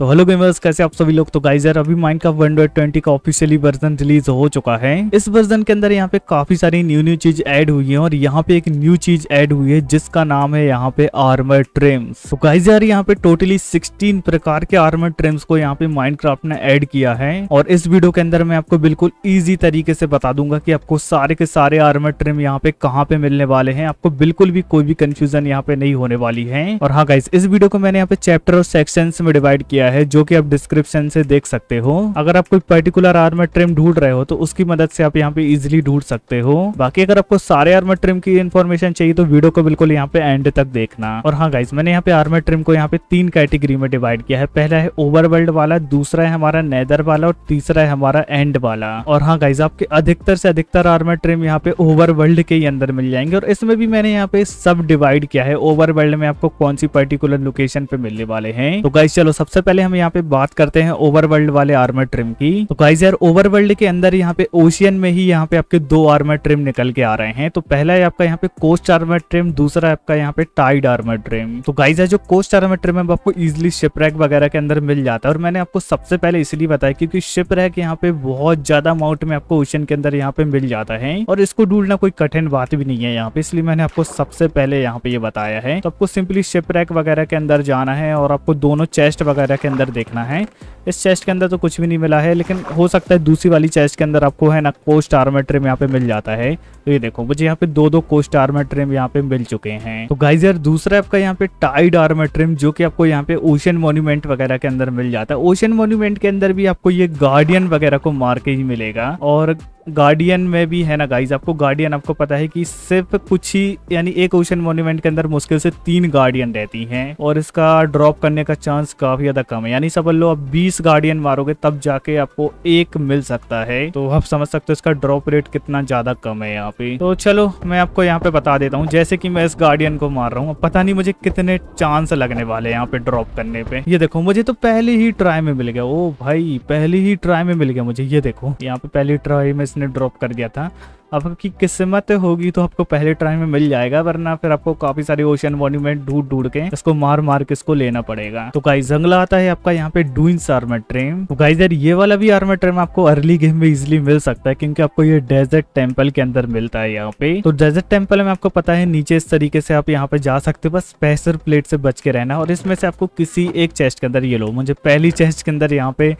तो hello gamers कैसे आप सभी लोग तो गाइज यार अभी माइंड का वन ट्वेंटी का ऑफिशियली वर्जन रिलीज हो चुका है इस वर्जन के अंदर यहाँ पे काफी सारी न्यू न्यू चीज ऐड हुई है और यहाँ पे एक न्यू चीज ऐड हुई है जिसका नाम है यहाँ पे आर्मर ट्रेम्स तो गाइज यार यहाँ पे टोटली 16 प्रकार के आर्मर ट्रेम्स को यहाँ पे माइंड ने एड किया है और इस वीडियो के अंदर मैं आपको बिल्कुल ईजी तरीके से बता दूंगा की आपको सारे के सारे आर्मर ट्रेम यहाँ पे कहाँ पे मिलने वाले हैं आपको बिल्कुल भी कोई भी कंफ्यूजन यहाँ पे नहीं होने वाली है और हाँ गाइज इस वीडियो को मैंने यहाँ पे चैप्टर और सेक्शन में डिवाइड किया किया है जो कि आप डिस्क्रिप्शन से देख सकते हो अगर आप कोई पर्टिकुलर आर में ट्रिम ढूंढ रहे हो तो उसकी मदद से आप यहाँ पे इजिली ढूंढ सकते हो बाकी अगर आपको सारे आर्मर ट्रिम की इन्फॉर्मेशन चाहिए तो वीडियो को बिल्कुल यहाँ पे एंड तक देखना और हाँ गाइज मैंने यहाँ पे आर्मर ट्रिम को यहाँ पे तीन कैटेगरी में डिवाइड किया है पहला है ओवर वाला दूसरा है हमारा नेदर वाला और तीसरा है हमारा एंड वाला और हाँ गाइज आपके अधिकतर से अधिकतर आर्मर ट्रिम यहाँ पे ओवर के अंदर मिल जाएंगे और इसमें भी मैंने यहाँ पे सब डिवाइड किया है ओवर में आपको कौन सी पर्टिकुलर लोकेशन पे मिलने वाले हैं तो गाइज चलो सबसे पहले पहले हम यहाँ पे बात करते हैं ओवरवर्ल्ड वाले आर्मर ट्रिम की तो गाइज यार ओवरवर्ल्ड के अंदर यहाँ पे ओशियन में ही यहाँ पे आपके दो आर्मर ट्रिम निकल के आ रहे हैं तो पहला है आपका यहाँ पे कोस्ट आर्मर ट्रिम दूसरा आपका यहाँ पे टाइड आर्मर ट्रिम तो गाइज यार जो कोस्ट आर्मर ट्रिम है आपको इजिली शिपरैक वगैरह के अंदर मिल जाता है और मैंने आपको सबसे पहले इसलिए बताया क्योंकि रैक यहाँ पे बहुत ज्यादा अमाउंट में आपको ओशियन के अंदर यहाँ पे मिल जाता है और इसको ढूंढना कोई कठिन बात भी नहीं है यहाँ पे इसलिए मैंने आपको सबसे पहले यहाँ पे ये बताया है तो आपको सिंपली शिप रैक वगैरह के अंदर जाना है और आपको दोनों चेस्ट वगैरह के अंदर देखना है इस चेस्ट के अंदर तो कुछ भी नहीं मिला है लेकिन हो सकता है दूसरी वाली चेस्ट के अंदर आपको है ना कोस्ट आर्मर ट्रेम यहाँ पे मिल जाता है तो ये देखो मुझे यहाँ पे दो दो कोस्ट आर्मर ट्रेम यहाँ पे मिल चुके हैं तो गाइज यार दूसरा आपका यहाँ पे टाइड आर्मर ट्रेम जो कि आपको यहाँ पे ओशन मोन्यूमेंट वगैरह के अंदर मिल जाता है ओशन मोन्यूमेंट के अंदर भी आपको ये गार्डियन वगैरह को मार के ही मिलेगा और गार्डियन में भी है ना गाइज आपको गार्डियन आपको पता है कि सिर्फ कुछ ही यानी एक ओशन मोन्यूमेंट के अंदर मुश्किल से तीन गार्डियन रहती हैं और इसका ड्रॉप करने का चांस काफी ज्यादा कम है यानी समझ लो आप बीस गार्डियन मारोगे तब जाके आपको एक मिल सकता है तो आप समझ सकते हो इसका ड्रॉप रेट कितना ज्यादा कम है यहाँ पे तो चलो मैं आपको यहाँ पे बता देता हूँ जैसे की मैं इस गार्डियन को मार रहा हूँ पता नहीं मुझे कितने चांस लगने वाले यहाँ पे ड्रॉप करने पे ये देखो मुझे तो पहले ही ट्राई में मिल गया ओ भाई पहले ही ट्राई में मिल गया मुझे ये देखो यहाँ पे पहली ट्राई में इसने ड्रॉप कर दिया था आपकी किस्मत होगी तो आपको पहले ट्राई में मिल जाएगा वरना फिर आपको काफी सारे ओशन मॉन्यूमेंट ढूंढ ढूंढ के इसको मार मार के इसको लेना पड़ेगा तो गाइज जंगला आता है आपका यहाँ पे डूइंस आर्मर ट्रेन तो गाइज यार ये वाला भी आर्मर ट्रेन आपको अर्ली गेम में इजिली मिल सकता है क्योंकि आपको ये डेजर्ट टेम्पल के अंदर मिलता है यहाँ पे तो डेजर्ट टेम्पल में आपको पता है नीचे इस तरीके से आप यहाँ पे जा सकते हो बस पैसर प्लेट से बच के रहना और इसमें से आपको किसी एक चेस्ट के अंदर ये लो मुझे पहली चेस्ट के अंदर यहाँ पे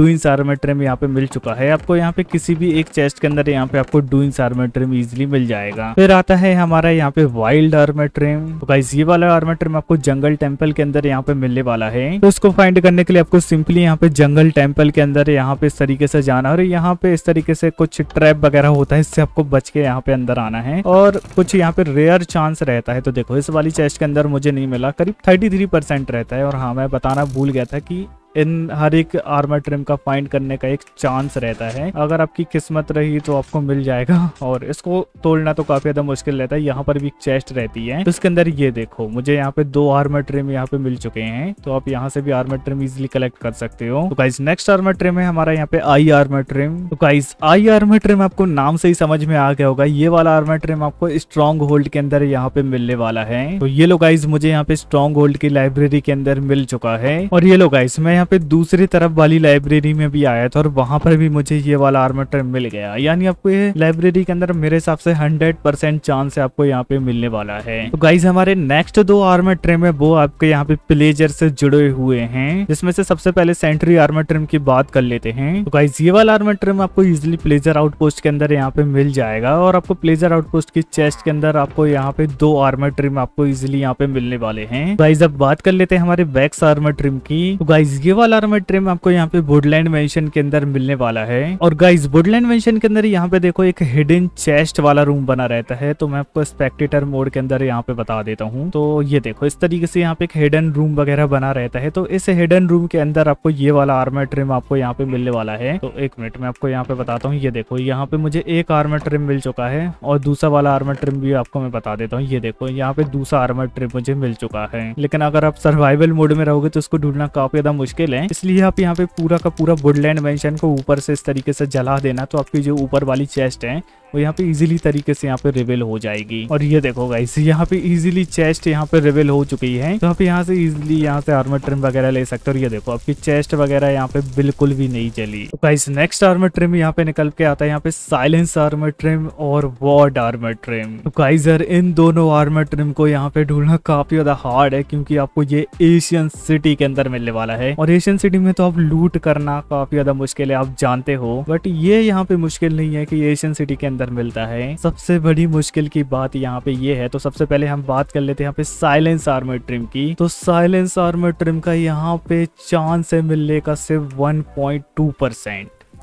डूइंस आर्मर ट्रेन यहाँ पे मिल चुका है आपको यहाँ पे किसी भी एक चेस्ट के अंदर यहाँ पे आपको डूइंस सिक्स आर्मेट्रिम इजिली मिल जाएगा फिर आता है हमारा यहाँ पे वाइल्ड आर्मेट्रिम तो गाइस ये वाला आर्मेट्रिम आपको जंगल टेम्पल के अंदर यहाँ पे मिलने वाला है तो इसको फाइंड करने के लिए आपको सिंपली यहाँ पे जंगल टेम्पल के अंदर यहाँ पे इस तरीके से जाना और यहाँ पे इस तरीके से कुछ ट्रैप वगैरह होता है इससे आपको बच के यहाँ पे अंदर आना है और कुछ यहाँ पे रेयर चांस रहता है तो देखो इस वाली चेस्ट के अंदर मुझे नहीं मिला करीब थर्टी थ्री परसेंट रहता है और हाँ मैं बताना भूल गया था कि इन हर एक आर्मर ट्रिम का फाइंड करने का एक चांस रहता है अगर आपकी किस्मत रही तो आपको मिल जाएगा और इसको तोड़ना तो काफी ज्यादा मुश्किल रहता है यहाँ पर भी एक चेस्ट रहती है तो इसके अंदर ये देखो मुझे यहाँ पे दो आर्मर ट्रिम यहाँ पे मिल चुके हैं तो आप यहाँ से भी आर्मर ट्रिम इजिली कलेक्ट कर सकते हो तो गाइज नेक्स्ट आर्मर ट्रिम है हमारा यहाँ पे आई आर्मर ट्रिम तो गाइज आई आर्मर ट्रिम आपको नाम से ही समझ में आ गया होगा ये वाला आर्मर ट्रिम आपको स्ट्रॉन्ग होल्ड के अंदर यहाँ पे मिलने वाला है तो ये लोग मुझे यहाँ पे स्ट्रॉन्ग होल्ड की लाइब्रेरी के अंदर मिल चुका है और ये लोग गाइज मैं यहाँ पे दूसरी तरफ वाली लाइब्रेरी में भी आया था और वहां पर भी मुझे ये वाला आर्मेटर मिल गया यानी आपको ये लाइब्रेरी के अंदर मेरे हिसाब से हंड्रेड परसेंट चांस है आपको यहाँ पे मिलने वाला है तो गाइज हमारे नेक्स्ट दो आर्मर ट्रिम है वो आपके यहाँ पे प्लेजर से जुड़े हुए हैं जिसमें से सबसे पहले सेंट्री आर्मर ट्रिम की बात कर लेते हैं तो गाइज ये वाला आर्मर ट्रिम आपको इजिली प्लेजर आउटपोस्ट के अंदर यहाँ पे मिल जाएगा और आपको प्लेजर आउटपोस्ट की चेस्ट के अंदर आपको यहाँ पे दो आर्मर ट्रिम आपको इजिली यहाँ पे मिलने वाले हैं गाइज तो अब बात कर लेते हैं हमारे बैक्स आर्मर ट्रिम की तो गाइज ये वाला आर्मर ट्रिम आपको यहाँ पे बुडलैंड मेंशन के अंदर मिलने वाला है और गाइज बुडलैंड मेंशन के अंदर यहाँ पे देखो एक हिडन चेस्ट वाला रूम बना रहता है तो मैं आपको स्पेक्टेटर मोड के अंदर यहाँ पे बता देता हूँ तो ये देखो इस तरीके से यहाँ पे एक हिडन रूम वगैरह बना रहता है तो इस हिडन रूम के अंदर आपको ये वाला आर्मर ट्रिम आपको यहाँ पे मिलने वाला है तो एक मिनट में आपको यहाँ पे बताता हूँ ये देखो यहाँ पे मुझे एक आर्मर ट्रिम मिल चुका है और दूसरा वाला आर्मर ट्रिम भी आपको मैं बता देता हूँ ये देखो यहाँ पे दूसरा आर्मर ट्रिम मुझे मिल चुका है लेकिन अगर आप सर्वाइवल मोड में रहोगे तो उसको ढूंढना काफी ज्यादा मुश्किल मुश्किल है इसलिए आप यहाँ पे पूरा का पूरा वुडलैंड मेंशन को ऊपर से इस तरीके से जला देना तो आपकी जो ऊपर वाली चेस्ट है वो यहाँ पे इजीली तरीके से यहाँ पे रिवेल हो जाएगी और ये देखो गाइस यहाँ पे इजीली चेस्ट यहाँ पे रिवेल हो चुकी है तो आप यहाँ से इजीली यहाँ से आर्मर ट्रिम वगैरह ले सकते हो और ये देखो आपकी चेस्ट वगैरह यहाँ पे बिल्कुल भी नहीं चली तो गाइस नेक्स्ट आर्मर ट्रिम यहाँ पे निकल के आता है यहाँ पे साइलेंस आर्मर ट्रिम और वॉर्ड आर्मर ट्रिम तो गाइस यार इन दोनों आर्मर ट्रिम को यहाँ पे ढूंढना काफी ज्यादा हार्ड है क्योंकि आपको ये एशियन सिटी के अंदर मिलने वाला है और एशियन सिटी में तो आप लूट करना काफी ज्यादा मुश्किल है आप जानते हो बट ये यहाँ पे मुश्किल नहीं है की एशियन सिटी के अंदर अंदर मिलता है सबसे बड़ी मुश्किल की बात यहाँ पे ये है तो सबसे पहले हम बात कर लेते हैं यहाँ पे साइलेंस आर्मर ट्रिम की तो साइलेंस आर्मर ट्रिम का यहाँ पे चांस है मिलने का सिर्फ वन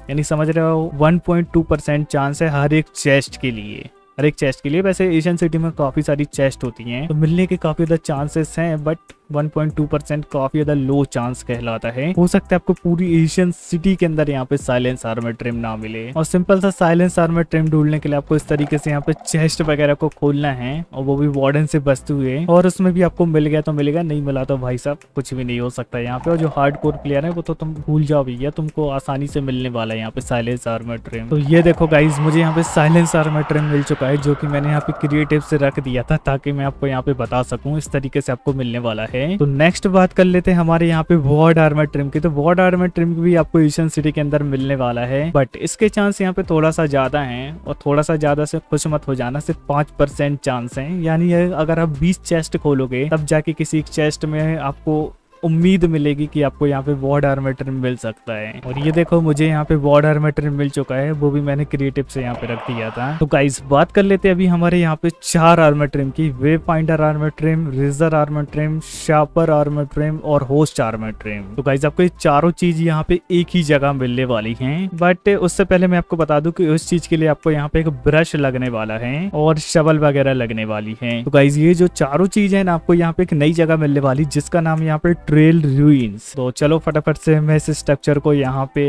यानी समझ रहे हो 1.2 परसेंट चांस है हर एक चेस्ट के लिए हर एक चेस्ट के लिए वैसे एशियन सिटी में काफी सारी चेस्ट होती हैं तो मिलने के काफी ज्यादा चांसेस हैं बट 1.2 परसेंट काफी ज्यादा लो चांस कहलाता है हो सकता है आपको पूरी एशियन सिटी के अंदर यहाँ पे साइलेंस आर्मर ट्रिम ना मिले और सिंपल सा साइलेंस आर्मर ट्रिम ढूंढने के लिए आपको इस तरीके से यहाँ पे चेस्ट वगैरह को खोलना है और वो भी वार्डन से बचते हुए और उसमें भी आपको मिल गया तो मिलेगा नहीं मिला तो भाई साहब कुछ भी नहीं हो सकता यहाँ पे और जो हार्ड कोर प्लेयर है वो तो तुम भूल जाओ भैया तुमको आसानी से मिलने वाला है यहाँ पे साइलेंस आर्मर ट्रिम तो ये देखो गाइज मुझे यहाँ पे साइलेंस आर्मर ट्रिम मिल चुका है जो की मैंने यहाँ पे क्रिएटिव से रख दिया था ताकि मैं आपको यहाँ पे बता सकूँ इस तरीके से आपको मिलने वाला है थे तो नेक्स्ट बात कर लेते हैं हमारे यहाँ पे वॉर्ड आर्मेड ट्रिम की तो वॉर्ड आर्मेड ट्रिम भी आपको ईशन सिटी के अंदर मिलने वाला है बट इसके चांस यहाँ पे थोड़ा सा ज्यादा है और थोड़ा सा ज्यादा से खुश मत हो जाना सिर्फ पांच परसेंट चांस है यानी अगर आप बीस चेस्ट खोलोगे तब जाके किसी चेस्ट में आपको उम्मीद मिलेगी कि आपको यहाँ पे वॉर्ड आर्मेटर मिल सकता है और ये देखो मुझे यहाँ पे वॉर्ड आर्मेटर मिल चुका है वो भी मैंने क्रिएटिव से यहाँ पे रख दिया था तो गाइस बात कर लेते हैं अभी हमारे यहाँ पे चार आर्मेट्रिम की वे फाइंडर आर्मेट्रिम रिजर आर्मेट्रिम शापर आर्मेट्रिम और होस्ट आर्मेट्रिम तो गाइज आपको ये चारों चीज यहाँ पे एक ही जगह मिलने वाली है बट उससे पहले मैं आपको बता दू की उस चीज के लिए आपको यहाँ पे एक ब्रश लगने वाला है और शबल वगैरह लगने वाली है तो गाइज ये जो चारों चीज है ना आपको यहाँ पे एक नई जगह मिलने वाली जिसका नाम यहाँ पे ट्रेल रूइंस तो चलो फटाफट से मैं इस स्ट्रक्चर को यहाँ पे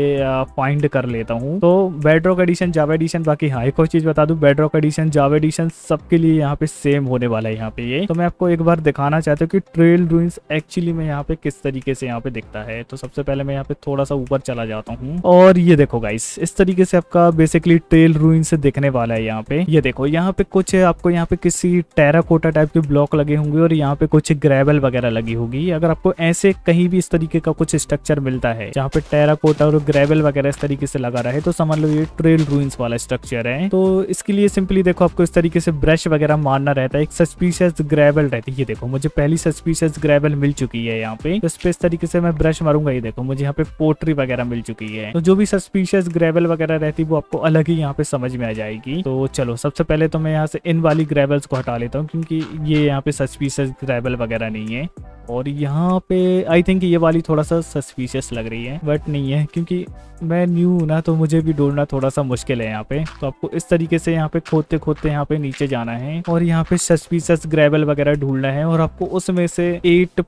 फाइंड कर लेता हूँ तो बेडरॉक एडिशन जावा एडिशन बाकी हाँ एक और चीज बता दू बेडरॉक एडिशन जावा एडिशन सबके लिए यहाँ पे सेम होने वाला है यहाँ पे ये तो मैं आपको एक बार दिखाना चाहता हूँ कि ट्रेल रूइंस एक्चुअली में यहाँ पे किस तरीके से यहाँ पे दिखता है तो सबसे पहले मैं यहाँ पे थोड़ा सा ऊपर चला जाता हूँ और ये देखो गाइस इस तरीके से आपका बेसिकली ट्रेल रूइंस दिखने वाला है यहाँ पे ये देखो यहाँ पे कुछ आपको यहाँ पे किसी टेराकोटा टाइप के ब्लॉक लगे होंगे और यहाँ पे कुछ ग्रेवल वगैरह लगी होगी अगर आपको ऐसे से कहीं भी इस तरीके का कुछ स्ट्रक्चर मिलता है जहाँ पे टेराकोटा और ग्रेवल वगैरह इस तरीके से लगा रहा है तो समझ लो ये ट्रेल रूइंस वाला स्ट्रक्चर है तो इसके लिए सिंपली देखो आपको इस तरीके से ब्रश वगैरह मारना रहता है एक सस्पिशियस ग्रेवल रहती है ये देखो मुझे पहली सस्पिशियस ग्रेवल मिल चुकी है यहाँ पे तो इस पे इस तरीके से मैं ब्रश मारूंगा ये देखो मुझे यहाँ पे पोट्री वगैरह मिल चुकी है तो जो भी सस्पिशियस ग्रेवल वगैरह रहती है वो आपको अलग ही यहाँ पे समझ में आ जाएगी तो चलो सबसे पहले तो मैं यहाँ से इन वाली ग्रेवल्स को हटा लेता हूँ क्योंकि ये यहाँ पे सस्पिशियस ग्रेवल वगैरह नहीं है और यहाँ पे आई थिंक ये वाली थोड़ा सा सस्पिशियस लग रही है बट नहीं है क्योंकि मैं न्यू हूँ ना तो मुझे भी ढूंढना थोड़ा सा मुश्किल है यहाँ पे तो आपको इस तरीके से यहाँ पे खोदते खोदते यहाँ पे नीचे जाना है और यहाँ पे सस्पिशियस ग्रेवल वगैरह ढूंढना है और आपको उसमें से एट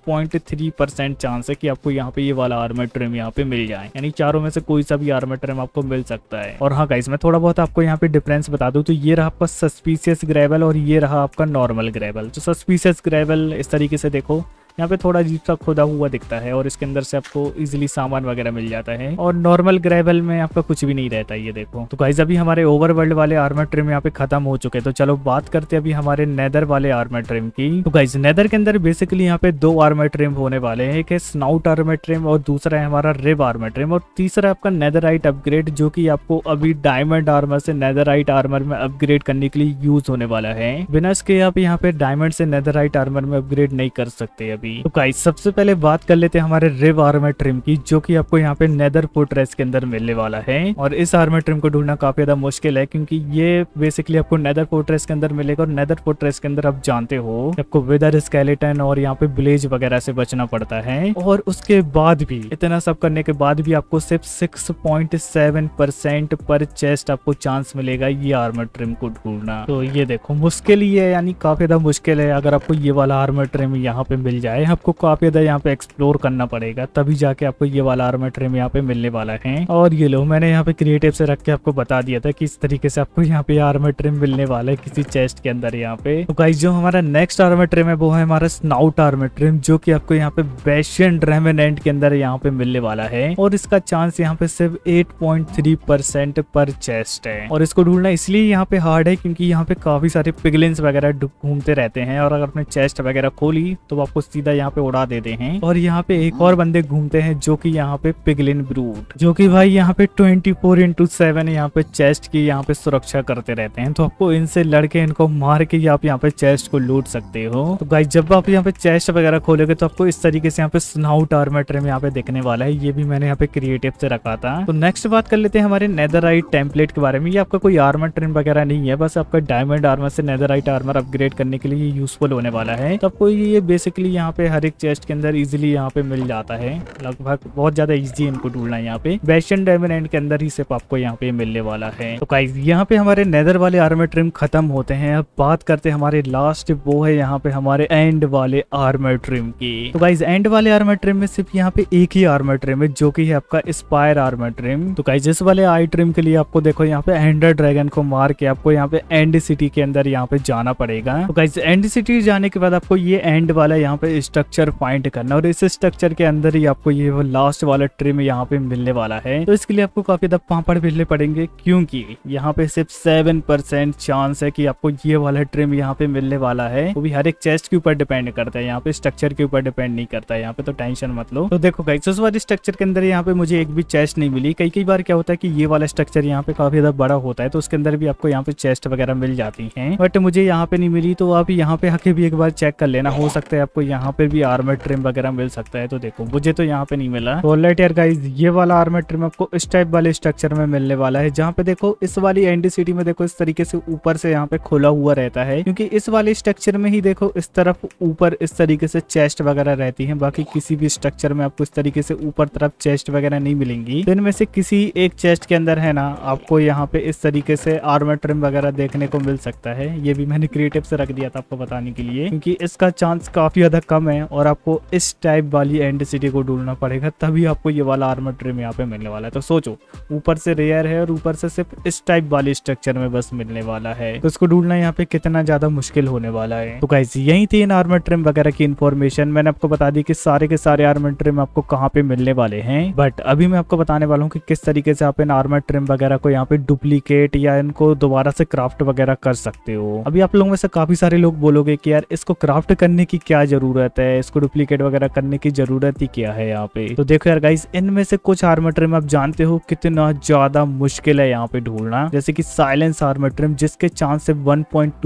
चांस है कि आपको यहाँ पे ये वाला आर्मर ट्रिम यहाँ पे मिल जाए यानी चारों में से कोई सा भी आर्मर ट्रिम आपको मिल सकता है और हाँ गाइज मैं थोड़ा बहुत आपको यहाँ पे डिफरेंस बता दू तो ये रहा आपका सस्पिशियस ग्रेवल और ये रहा आपका नॉर्मल ग्रेवल तो सस्पिशियस ग्रेवल इस तरीके से देखो यहाँ पे थोड़ा जीप सा खुदा हुआ दिखता है और इसके अंदर से आपको इजिली सामान वगैरह मिल जाता है और नॉर्मल ग्रेवल में आपका कुछ भी नहीं रहता ये देखो तो गाइज अभी हमारे ओवर वर्ल्ड वाले आर्मर ट्रिम यहाँ पे खत्म हो चुके तो चलो बात करते अभी हमारे नेदर वाले आर्मर ट्रिम की तो गाइज नेदर के अंदर बेसिकली यहाँ पे दो आर्मर ट्रिम होने वाले है एक है स्नाउट आर्मर ट्रिम और दूसरा है हमारा रिब आर्मर ट्रिम और तीसरा आपका नेदर अपग्रेड जो की आपको अभी डायमंड आर्मर से नेदर आर्मर में अपग्रेड करने के लिए यूज होने वाला है बिना इसके आप यहाँ पे डायमंड से नेदर आर्मर में अपग्रेड नहीं कर सकते अभी होगी तो गाइस सबसे पहले बात कर लेते हैं हमारे रिव आर्मर ट्रिम की जो कि आपको यहाँ पे नेदर फोर्ट्रेस के अंदर मिलने वाला है और इस आर्मर ट्रिम को ढूंढना काफी ज्यादा मुश्किल है क्योंकि ये बेसिकली आपको नेदर फोर्ट्रेस के अंदर मिलेगा और नेदर फोर्ट्रेस के अंदर आप जानते हो आपको वेदर स्केलेटन और यहाँ पे ब्लेज वगैरह से बचना पड़ता है और उसके बाद भी इतना सब करने के बाद भी आपको सिर्फ सिक्स पॉइंट सेवन परसेंट पर चेस्ट आपको चांस मिलेगा ये आर्मर ट्रिम को ढूंढना तो ये देखो मुश्किल ही है यानी काफी ज्यादा मुश्किल है अगर आपको ये वाला आर्मर ट्रिम यहाँ पे मिल जाए जाए आपको काफी ज्यादा यहाँ पे एक्सप्लोर करना पड़ेगा तभी जाके आपको ये वाला आर्मर ट्रेम यहाँ पे मिलने वाला है और ये लो मैंने यहाँ पे क्रिएटिव से रख के आपको बता दिया था कि इस तरीके से आपको यहाँ पे आर्मर ट्रेम मिलने वाला है किसी चेस्ट के अंदर यहाँ पे तो गाइस जो हमारा नेक्स्ट आर्मर ट्रेम है वो है हमारा स्नाउट आर्मर ट्रेम जो की आपको यहाँ पे बेशियन रेमेनेंट के अंदर यहाँ पे मिलने वाला है और इसका चांस यहाँ पे सिर्फ एट पर चेस्ट है और इसको ढूंढना इसलिए यहाँ पे हार्ड है क्योंकि यहाँ पे काफी सारे पिगलिन वगैरह घूमते रहते हैं और अगर आपने चेस्ट वगैरह खोली तो आपको सीधा यहाँ पे उड़ा देते हैं और यहाँ पे एक और बंदे घूमते हैं जो कि यहाँ पे पिगलिन ब्रूट जो कि भाई यहाँ पे ट्वेंटी फोर इंटू सेवन यहाँ पे चेस्ट की यहाँ पे सुरक्षा करते रहते हैं तो आपको इनसे लड़के इनको मार के आप यहाँ पे चेस्ट को लूट सकते हो तो भाई जब आप यहाँ पे चेस्ट वगैरह खोलोगे तो आपको इस तरीके से यहाँ पे स्नाउट आर्मर में यहाँ पे देखने वाला है ये भी मैंने यहाँ पे क्रिएटिव से रखा था तो नेक्स्ट बात कर लेते हैं हमारे नेदर टेम्पलेट के बारे में ये आपका कोई आर्मर ट्रिम वगैरह नहीं है बस आपका डायमंड आर्मर से आइट आर्मर अपग्रेड करने के लिए यूजफुल होने वाला है तो आपको ये बेसिकली यहाँ यहाँ पे हर एक चेस्ट के अंदर इजिली यहाँ पे मिल जाता है लगभग बहुत ज्यादा इजी इनको ढूंढना यहाँ पे वेस्टर्न डायमंड के अंदर ही सिर्फ आपको यहाँ पे मिलने वाला है तो गाइज यहाँ पे हमारे नेदर वाले आर्मर ट्रिम खत्म होते हैं अब बात करते हमारे लास्ट वो है यहाँ पे हमारे एंड वाले आर्मर ट्रिम की तो गाइज एंड वाले आर्मर ट्रिम में सिर्फ यहाँ पे एक ही आर्मर ट्रिम है जो की है आपका स्पायर आर्मर ट्रिम तो गाइज इस वाले आई ट्रिम के लिए आपको देखो यहाँ पे एंडर ड्रैगन को मार के आपको यहाँ पे एंड सिटी के अंदर यहाँ पे जाना पड़ेगा तो गाइज एंड सिटी जाने के बाद आपको ये एंड वाला यहाँ पे स्ट्रक्चर फाइंड करना और इस स्ट्रक्चर के अंदर ही आपको ये वो लास्ट वाला ट्री में यहाँ पे मिलने वाला है तो इसके लिए आपको काफी ज्यादा पापड़ मिलने पड़ेंगे क्योंकि यहाँ पे सिर्फ सेवन परसेंट चांस है कि आपको ये वाला ट्री में यहाँ पे मिलने वाला है वो भी हर एक चेस्ट के ऊपर डिपेंड करता है यहाँ पे स्ट्रक्चर के ऊपर डिपेंड नहीं करता है यहाँ पे तो टेंशन मत लो तो देखो गाइस उस वाले स्ट्रक्चर के अंदर यहाँ पे मुझे एक भी चेस्ट नहीं मिली कई कई बार क्या होता है की ये वाला स्ट्रक्चर यहाँ पे काफी ज्यादा बड़ा होता है तो उसके अंदर भी आपको यहाँ पे चेस्ट वगैरह मिल जाती है बट मुझे यहाँ पे नहीं मिली तो आप यहाँ पे आके भी एक बार चेक कर लेना हो सकता है आपको यहाँ यहाँ पे भी आर्मेड ट्रिम वगैरह मिल सकता है तो देखो मुझे तो यहाँ पे नहीं मिला तो लाइट यार गाइज ये वाला आर्मेड ट्रिम आपको इस टाइप वाले स्ट्रक्चर में मिलने वाला है जहाँ पे देखो इस वाली एनडी सिटी में देखो इस तरीके से ऊपर से यहाँ पे खुला हुआ रहता है क्योंकि इस वाले स्ट्रक्चर में ही देखो इस तरफ ऊपर इस तरीके से चेस्ट वगैरह रहती है बाकी किसी भी स्ट्रक्चर में आपको इस तरीके से ऊपर तरफ चेस्ट वगैरह नहीं मिलेंगी तो इनमें से किसी एक चेस्ट के अंदर है ना आपको यहाँ पे इस तरीके से आर्मर ट्रिम वगैरह देखने को मिल सकता है ये भी मैंने क्रिएटिव से रख दिया था आपको बताने के लिए क्योंकि इसका चांस काफी ज्यादा कम है और आपको इस टाइप वाली एंड सिटी को ढूंढना पड़ेगा तभी आपको ये वाला आर्मर ट्रिम यहाँ पे मिलने वाला है तो सोचो ऊपर से रेयर है और ऊपर से सिर्फ इस टाइप वाली स्ट्रक्चर में बस मिलने वाला है तो इसको ढूंढना यहाँ पे कितना ज्यादा मुश्किल होने वाला है तो गाइज यही थी इन आर्मर ट्रिम वगैरह की इन्फॉर्मेशन मैंने आपको बता दी कि सारे के सारे आर्मर ट्रिम आपको कहाँ पे मिलने वाले हैं बट अभी मैं आपको बताने वाला हूँ कि किस तरीके से आप इन आर्मर ट्रिम वगैरह को यहाँ पे डुप्लीकेट या इनको दोबारा से क्राफ्ट वगैरह कर सकते हो अभी आप लोगों में से काफी सारे लोग बोलोगे की यार इसको क्राफ्ट करने की क्या जरूरत रहता है इसको डुप्लीकेट वगैरह करने की जरूरत ही क्या है यहाँ पे तो देखो यार गाइस इनमें से कुछ हार्मेट्रियम आप जानते हो कितना ज्यादा मुश्किल है यहाँ पे ढूंढना जैसे की साइलेंस हार्मेट्रियम जिसके चांस वन पॉइंट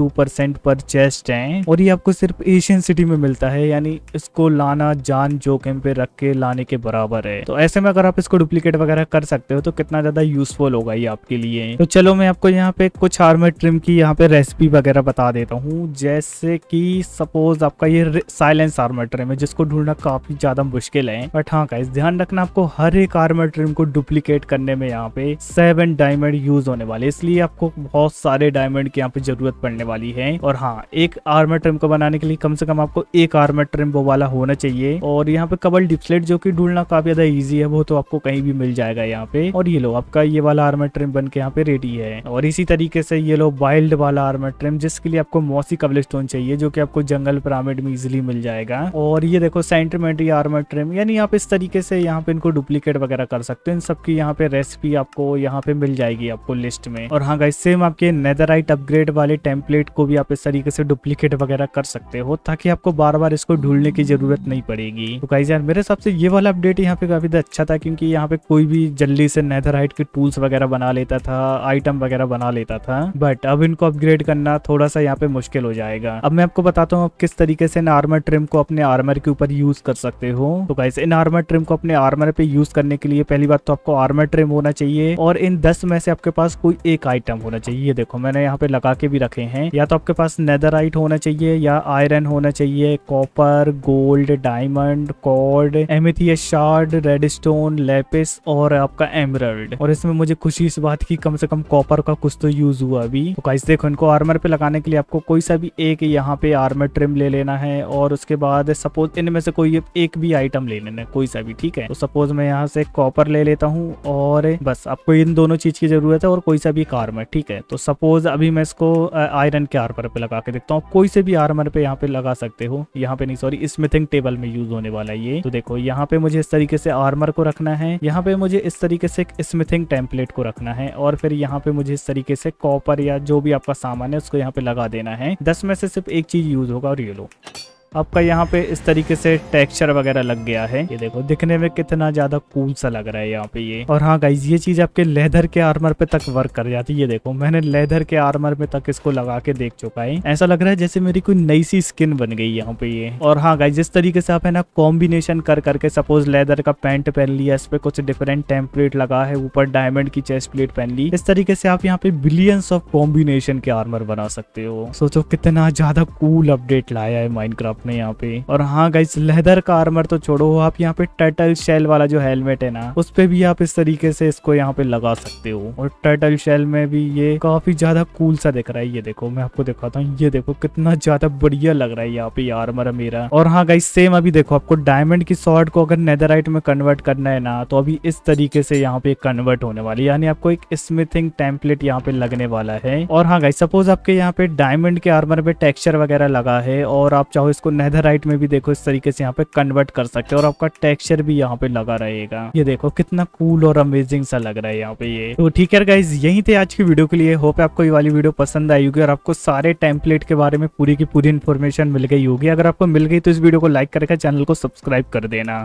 पर चेस्ट है और ये आपको सिर्फ एशियन सिटी में मिलता है यानी इसको लाना जान जोखिम पे रख के लाने के बराबर है तो ऐसे में अगर आप इसको डुप्लीकेट वगैरह कर सकते हो तो कितना ज्यादा यूजफुल होगा ये आपके लिए तो चलो मैं आपको यहाँ पे कुछ हार्मेट ट्रिम की यहाँ पे रेसिपी वगैरह बता देता हूँ जैसे कि सपोज आपका ये साइलेंस इस आर्मर ट्रेन में जिसको ढूंढना काफी ज्यादा मुश्किल है बट हाँ का ध्यान रखना आपको हर एक आर्मर ट्रिम को डुप्लीकेट करने में यहाँ पे सेवन डायमंड यूज होने वाले इसलिए आपको बहुत सारे डायमंड की यहाँ पे जरूरत पड़ने वाली है और हाँ एक आर्मर ट्रिम को बनाने के लिए कम से कम आपको एक आर्मर ट्रेन वो वाला होना चाहिए और यहाँ पे कबल डिप्सलेट जो की ढूंढना काफी ज्यादा ईजी है वो तो आपको कहीं भी मिल जाएगा यहाँ पे और ये लो आपका ये वाला आर्मर ट्रिम बन के यहाँ पे रेडी है और इसी तरीके से ये लो वाइल्ड वाला आर्मर ट्रिम जिसके लिए आपको मौसी कबल स्टोन चाहिए जो की आपको जंगल पिरामिड में इजिली मिल जाएगा जाएगा और ये देखो सेंटीमेंट्री आर्मर ट्रिम यानी आप इस तरीके से यहाँ पे इनको डुप्लीकेट वगैरह कर सकते हो इन सबकी यहाँ पे रेसिपी आपको यहाँ पे मिल जाएगी आपको लिस्ट में और हाँ गाइस सेम आपके नेदरराइट अपग्रेड वाले टेम्पलेट को भी आप इस तरीके से डुप्लीकेट वगैरह कर सकते हो ताकि आपको बार बार इसको ढूंढने की जरूरत नहीं पड़ेगी तो गाइज यार मेरे हिसाब से ये वाला अपडेट यहाँ पे काफी अच्छा था क्योंकि यहाँ पे कोई भी जल्दी से नेदरराइट के टूल्स वगैरह बना लेता था आइटम वगैरह बना लेता था बट अब इनको अपग्रेड करना थोड़ा सा यहाँ पे मुश्किल हो जाएगा अब मैं आपको बताता हूँ किस तरीके से आर्मर ट्रिम ट्रिम को अपने आर्मर के ऊपर यूज कर सकते हो तो गाइस इन आर्मर ट्रिम को अपने आर्मर पे यूज करने के लिए पहली बात तो आपको आर्मर ट्रिम होना चाहिए और इन दस में से आपके पास कोई एक आइटम होना चाहिए देखो मैंने यहाँ पे लगा के भी रखे हैं या तो आपके पास नेदर होना चाहिए या आयरन होना चाहिए copper gold diamond quartz amethyst shard redstone lapis और आपका एमरल्ड और इसमें मुझे खुशी इस बात की कम से कम कॉपर का कुछ तो यूज हुआ अभी तो गाइस देखो इनको आर्मर पे लगाने के लिए आपको कोई सा भी एक यहाँ पे आर्मर ट्रिम ले लेना है और उसके उसके बाद सपोज इनमें से कोई एक भी आइटम ले लेना कोई सा भी ठीक है तो सपोज मैं यहाँ से कॉपर ले लेता हूँ और बस आपको इन दोनों चीज की जरूरत है और कोई सा भी एक आर्मर ठीक है तो सपोज अभी मैं इसको आयरन के आर्मर पे लगा के देखता हूँ कोई से भी आर्मर पे यहाँ पे लगा सकते हो यहाँ पे नहीं सॉरी स्मिथिंग टेबल में यूज होने वाला ये तो देखो यहाँ पे मुझे इस तरीके से आर्मर को रखना है यहाँ पे मुझे इस तरीके से स्मिथिंग टेम्पलेट को रखना है और फिर यहाँ पे मुझे इस तरीके से कॉपर या जो भी आपका सामान है उसको यहाँ पे लगा देना है दस में से सिर्फ एक चीज यूज होगा और ये लो आपका यहाँ पे इस तरीके से टेक्सचर वगैरह लग गया है ये देखो दिखने में कितना ज्यादा कूल सा लग रहा है यहाँ पे ये और हाँ गाइज ये चीज आपके लेदर के आर्मर पे तक वर्क कर जाती है ये देखो मैंने लेदर के आर्मर पे तक इसको लगा के देख चुका है ऐसा लग रहा है जैसे मेरी कोई नई सी स्किन बन गई यहाँ पे ये और हाँ गाइज जिस तरीके से आप है ना कॉम्बिनेशन कर करके सपोज लेदर का पैंट पहन लिया इस पे कुछ डिफरेंट टेम्पलेट लगा है ऊपर डायमंड की चेस्ट प्लेट पहन ली इस तरीके से आप यहाँ पे बिलियंस ऑफ कॉम्बिनेशन के आर्मर बना सकते हो सोचो कितना ज्यादा कूल अपडेट लाया है माइंड सकते हैं यहाँ पे और हाँ गाइस लेदर का आर्मर तो छोड़ो आप यहाँ पे टर्टल शेल वाला जो हेलमेट है ना उस पे भी आप इस तरीके से इसको यहाँ पे लगा सकते हो और टर्टल शेल में भी ये काफी ज्यादा कूल सा दिख रहा है ये देखो मैं आपको दिखाता हूँ ये देखो कितना ज्यादा बढ़िया लग रहा है यहाँ पे आर्मर मेरा और हाँ गाइस सेम अभी देखो आपको डायमंड की शॉर्ट को अगर नेदराइट में कन्वर्ट करना है ना तो अभी इस तरीके से यहाँ पे कन्वर्ट होने वाली यानी आपको एक स्मिथिंग टेम्पलेट यहाँ पे लगने वाला है और हाँ गाइस सपोज आपके यहाँ पे डायमंड के आर्मर पे टेक्सचर वगैरह लगा है और आप चाहो इसको नेदरराइट में भी देखो इस तरीके से यहाँ पे कन्वर्ट कर सकते हैं और आपका टेक्सचर भी यहाँ पे लगा रहेगा ये देखो कितना कूल और अमेजिंग सा लग रहा है यहाँ पे ये तो ठीक है गाइज यही थे आज की वीडियो के लिए होप आपको ये वाली वीडियो पसंद आई होगी और आपको सारे टेम्पलेट के बारे में पूरी की पूरी इन्फॉर्मेशन मिल गई होगी अगर आपको मिल गई तो इस वीडियो को लाइक करके चैनल को सब्सक्राइब कर देना